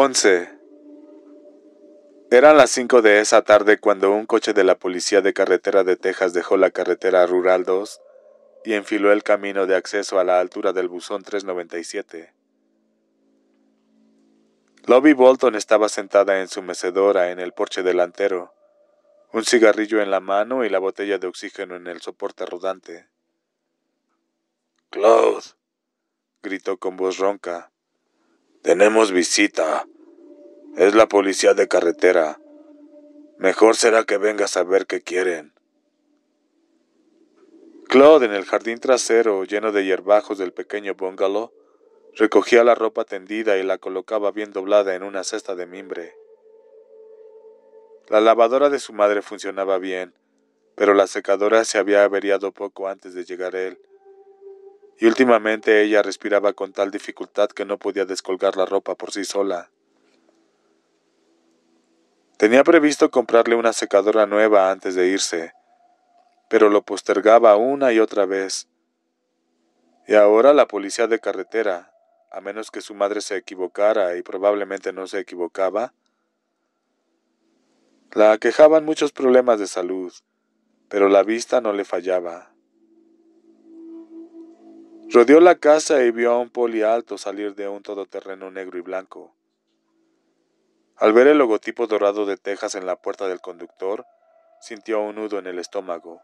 11. Eran las 5 de esa tarde cuando un coche de la Policía de Carretera de Texas dejó la carretera Rural 2 y enfiló el camino de acceso a la altura del buzón 397. Lobby Bolton estaba sentada en su mecedora en el porche delantero, un cigarrillo en la mano y la botella de oxígeno en el soporte rodante. Claude, gritó con voz ronca. Tenemos visita. Es la policía de carretera. Mejor será que vengas a ver qué quieren. Claude, en el jardín trasero lleno de hierbajos del pequeño bungalow, recogía la ropa tendida y la colocaba bien doblada en una cesta de mimbre. La lavadora de su madre funcionaba bien, pero la secadora se había averiado poco antes de llegar él, y últimamente ella respiraba con tal dificultad que no podía descolgar la ropa por sí sola. Tenía previsto comprarle una secadora nueva antes de irse, pero lo postergaba una y otra vez. Y ahora la policía de carretera, a menos que su madre se equivocara y probablemente no se equivocaba, la aquejaban muchos problemas de salud, pero la vista no le fallaba. Rodeó la casa y vio a un poli alto salir de un todoterreno negro y blanco. Al ver el logotipo dorado de Texas en la puerta del conductor, sintió un nudo en el estómago.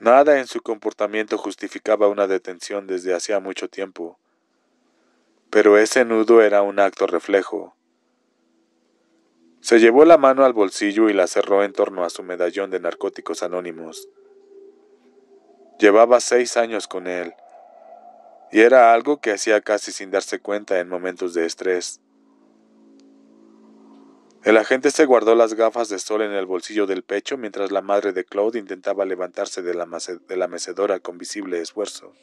Nada en su comportamiento justificaba una detención desde hacía mucho tiempo, pero ese nudo era un acto reflejo. Se llevó la mano al bolsillo y la cerró en torno a su medallón de narcóticos anónimos. Llevaba seis años con él, y era algo que hacía casi sin darse cuenta en momentos de estrés. El agente se guardó las gafas de sol en el bolsillo del pecho mientras la madre de Claude intentaba levantarse de la, de la mecedora con visible esfuerzo.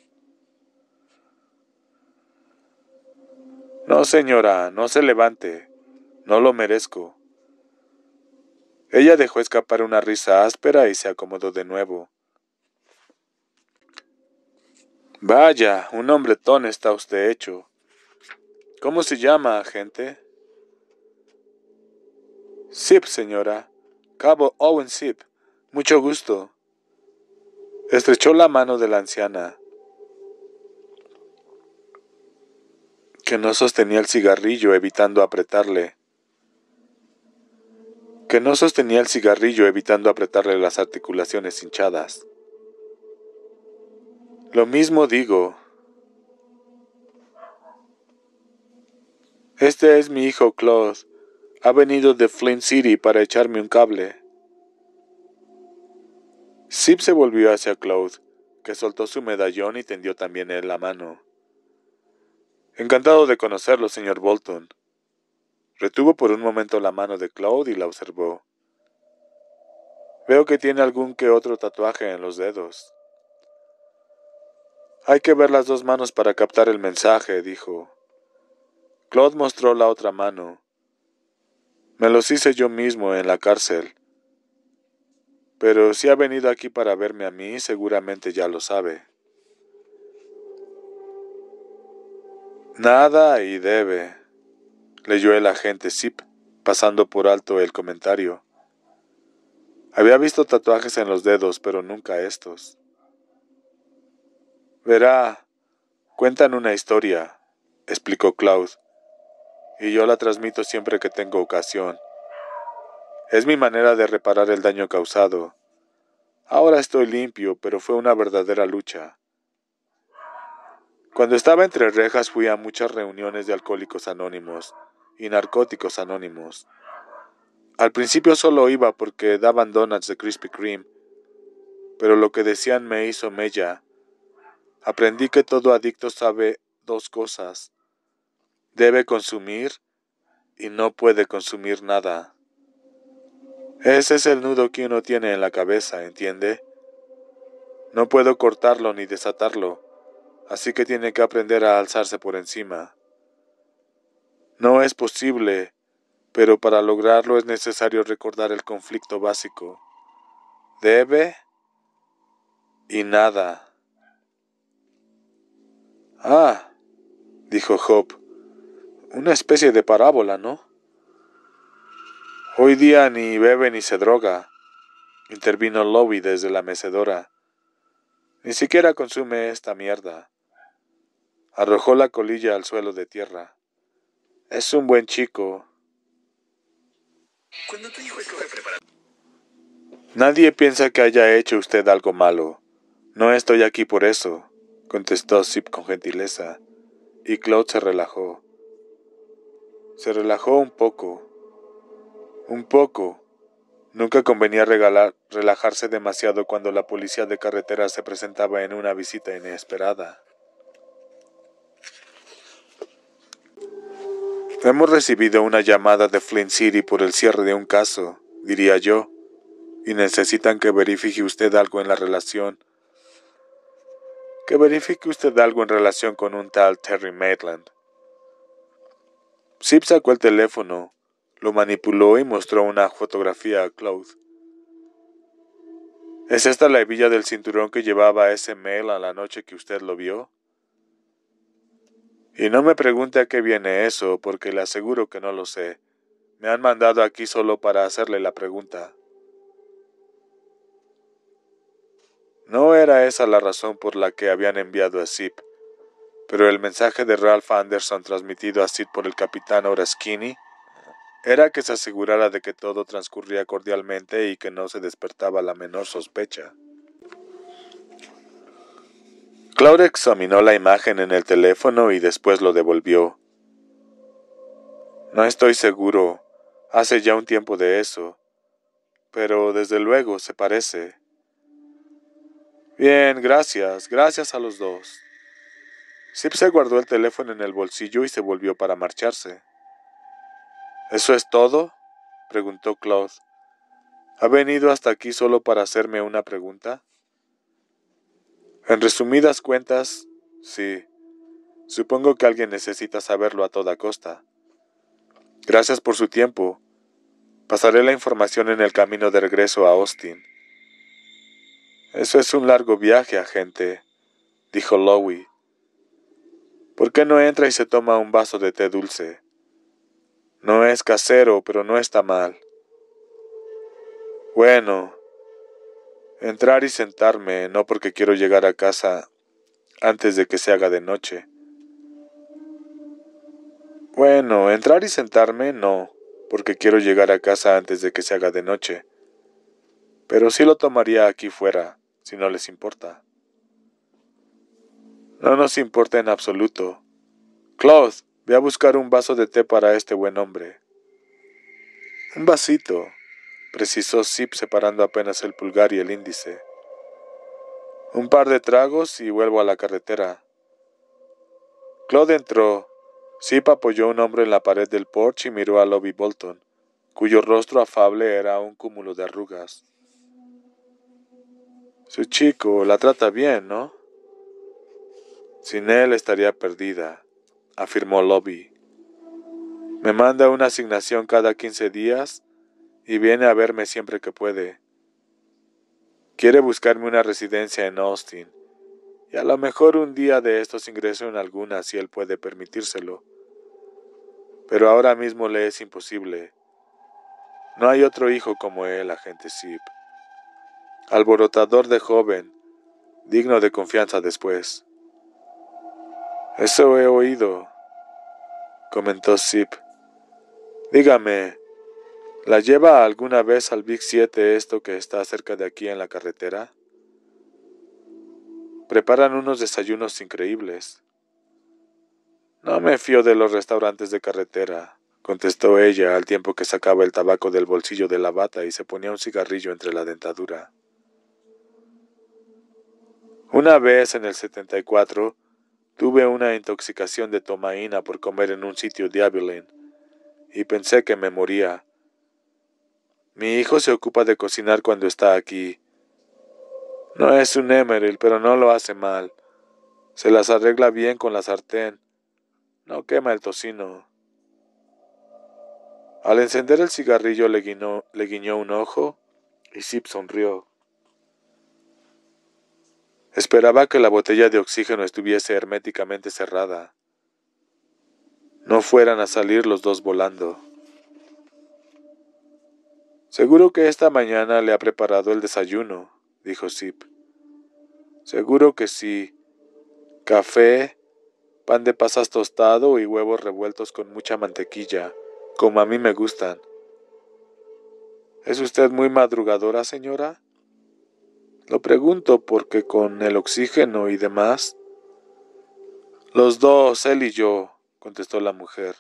No, señora, no se levante. No lo merezco. Ella dejó escapar una risa áspera y se acomodó de nuevo, Vaya, un hombretón está usted hecho. ¿Cómo se llama, agente? Sip, señora. Cabo Owen Sip. Mucho gusto. Estrechó la mano de la anciana, que no sostenía el cigarrillo evitando apretarle. Que no sostenía el cigarrillo evitando apretarle las articulaciones hinchadas. Lo mismo digo. Este es mi hijo Claude. Ha venido de Flint City para echarme un cable. Sip se volvió hacia Claude, que soltó su medallón y tendió también él la mano. Encantado de conocerlo, señor Bolton. Retuvo por un momento la mano de Claude y la observó. Veo que tiene algún que otro tatuaje en los dedos. Hay que ver las dos manos para captar el mensaje, dijo. Claude mostró la otra mano. Me los hice yo mismo en la cárcel. Pero si ha venido aquí para verme a mí, seguramente ya lo sabe. Nada y debe, leyó el agente Zip, pasando por alto el comentario. Había visto tatuajes en los dedos, pero nunca estos. Verá, cuentan una historia, explicó Klaus, y yo la transmito siempre que tengo ocasión. Es mi manera de reparar el daño causado. Ahora estoy limpio, pero fue una verdadera lucha. Cuando estaba entre rejas fui a muchas reuniones de alcohólicos anónimos y narcóticos anónimos. Al principio solo iba porque daban donuts de Krispy Kreme, pero lo que decían me hizo mella Aprendí que todo adicto sabe dos cosas. Debe consumir y no puede consumir nada. Ese es el nudo que uno tiene en la cabeza, ¿entiende? No puedo cortarlo ni desatarlo, así que tiene que aprender a alzarse por encima. No es posible, pero para lograrlo es necesario recordar el conflicto básico. Debe y nada. Ah, dijo Job, una especie de parábola, ¿no? Hoy día ni bebe ni se droga, intervino Lobby desde la mecedora. Ni siquiera consume esta mierda. Arrojó la colilla al suelo de tierra. Es un buen chico. Nadie piensa que haya hecho usted algo malo. No estoy aquí por eso contestó Sip con gentileza, y Claude se relajó. Se relajó un poco. Un poco. Nunca convenía relajarse demasiado cuando la policía de carretera se presentaba en una visita inesperada. Hemos recibido una llamada de Flint City por el cierre de un caso, diría yo, y necesitan que verifique usted algo en la relación que verifique usted algo en relación con un tal Terry Maitland. Sip sacó el teléfono, lo manipuló y mostró una fotografía a Claude. ¿Es esta la hebilla del cinturón que llevaba ese mail a la noche que usted lo vio? Y no me pregunte a qué viene eso, porque le aseguro que no lo sé. Me han mandado aquí solo para hacerle la pregunta. No era esa la razón por la que habían enviado a Zip, pero el mensaje de Ralph Anderson transmitido a Sid por el capitán Oraskini era que se asegurara de que todo transcurría cordialmente y que no se despertaba la menor sospecha. Claude examinó la imagen en el teléfono y después lo devolvió. No estoy seguro. Hace ya un tiempo de eso. Pero desde luego se parece. Bien, gracias, gracias a los dos. Sip guardó el teléfono en el bolsillo y se volvió para marcharse. ¿Eso es todo? preguntó Claude. ¿Ha venido hasta aquí solo para hacerme una pregunta? En resumidas cuentas, sí. Supongo que alguien necesita saberlo a toda costa. Gracias por su tiempo. Pasaré la información en el camino de regreso a Austin. Eso es un largo viaje, agente, dijo Lowie. ¿Por qué no entra y se toma un vaso de té dulce? No es casero, pero no está mal. Bueno, entrar y sentarme, no porque quiero llegar a casa antes de que se haga de noche. Bueno, entrar y sentarme, no, porque quiero llegar a casa antes de que se haga de noche. Pero sí lo tomaría aquí fuera, si no les importa. No nos importa en absoluto. Claude, ve a buscar un vaso de té para este buen hombre. Un vasito, precisó Sip separando apenas el pulgar y el índice. Un par de tragos y vuelvo a la carretera. Claude entró. Sip apoyó un hombro en la pared del porche y miró a Lobby Bolton, cuyo rostro afable era un cúmulo de arrugas. Su chico la trata bien, ¿no? Sin él estaría perdida, afirmó Lobby. Me manda una asignación cada 15 días y viene a verme siempre que puede. Quiere buscarme una residencia en Austin, y a lo mejor un día de estos ingreso en alguna si él puede permitírselo. Pero ahora mismo le es imposible. No hay otro hijo como él, agente Sip alborotador de joven, digno de confianza después. Eso he oído, comentó Zip. Dígame, ¿la lleva alguna vez al Big 7 esto que está cerca de aquí en la carretera? Preparan unos desayunos increíbles. No me fío de los restaurantes de carretera, contestó ella al tiempo que sacaba el tabaco del bolsillo de la bata y se ponía un cigarrillo entre la dentadura. Una vez en el 74 tuve una intoxicación de tomaína por comer en un sitio de y pensé que me moría. Mi hijo se ocupa de cocinar cuando está aquí. No es un emeril, pero no lo hace mal. Se las arregla bien con la sartén. No quema el tocino. Al encender el cigarrillo le guiñó, le guiñó un ojo y Sip sonrió. Esperaba que la botella de oxígeno estuviese herméticamente cerrada. No fueran a salir los dos volando. Seguro que esta mañana le ha preparado el desayuno, dijo Sip. Seguro que sí. Café, pan de pasas tostado y huevos revueltos con mucha mantequilla, como a mí me gustan. ¿Es usted muy madrugadora, señora? Lo pregunto porque con el oxígeno y demás. Los dos, él y yo, contestó la mujer.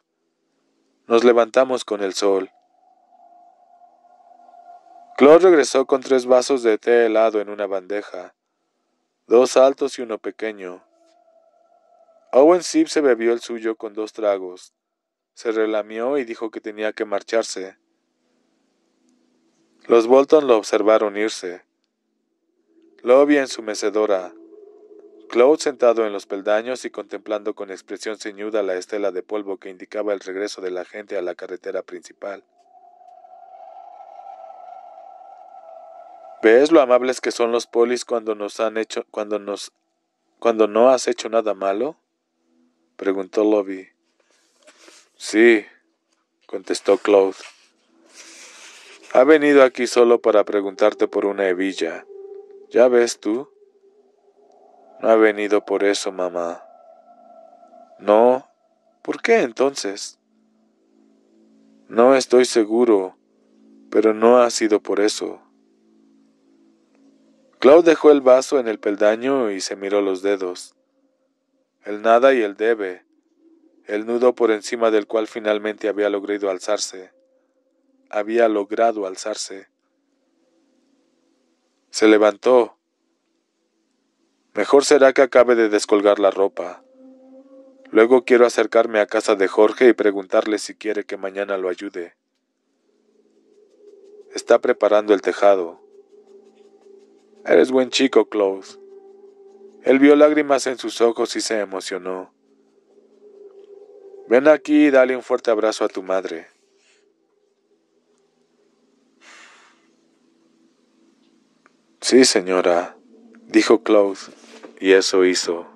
Nos levantamos con el sol. Claude regresó con tres vasos de té helado en una bandeja, dos altos y uno pequeño. Owen Sip se bebió el suyo con dos tragos, se relamió y dijo que tenía que marcharse. Los Bolton lo observaron irse. Lobby en su mecedora, Claude sentado en los peldaños y contemplando con expresión ceñuda la estela de polvo que indicaba el regreso de la gente a la carretera principal. ¿Ves lo amables que son los polis cuando nos han hecho cuando nos cuando no has hecho nada malo? preguntó Lobby. Sí, contestó Claude. Ha venido aquí solo para preguntarte por una hebilla. Ya ves tú, no ha venido por eso, mamá. No, ¿por qué entonces? No estoy seguro, pero no ha sido por eso. Claude dejó el vaso en el peldaño y se miró los dedos. El nada y el debe, el nudo por encima del cual finalmente había logrado alzarse. Había logrado alzarse. Se levantó. Mejor será que acabe de descolgar la ropa. Luego quiero acercarme a casa de Jorge y preguntarle si quiere que mañana lo ayude. Está preparando el tejado. Eres buen chico, Klaus. Él vio lágrimas en sus ojos y se emocionó. Ven aquí y dale un fuerte abrazo a tu madre. Sí, señora, dijo Claude, y eso hizo.